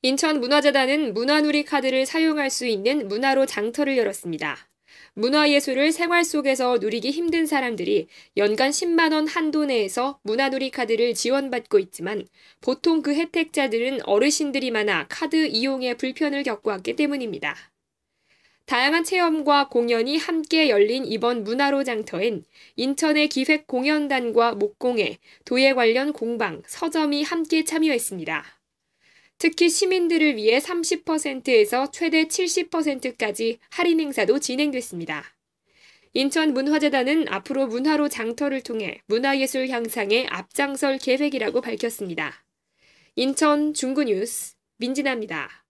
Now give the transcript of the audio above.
인천문화재단은 문화누리 카드를 사용할 수 있는 문화로 장터를 열었습니다. 문화예술을 생활 속에서 누리기 힘든 사람들이 연간 10만원 한도 내에서 문화누리 카드를 지원받고 있지만 보통 그 혜택자들은 어르신들이 많아 카드 이용에 불편을 겪고 왔기 때문입니다. 다양한 체험과 공연이 함께 열린 이번 문화로 장터엔 인천의 기획공연단과 목공예, 도예 관련 공방, 서점이 함께 참여했습니다. 특히 시민들을 위해 30%에서 최대 70%까지 할인 행사도 진행됐습니다. 인천문화재단은 앞으로 문화로 장터를 통해 문화예술 향상에 앞장설 계획이라고 밝혔습니다. 인천 중구뉴스 민진아입니다.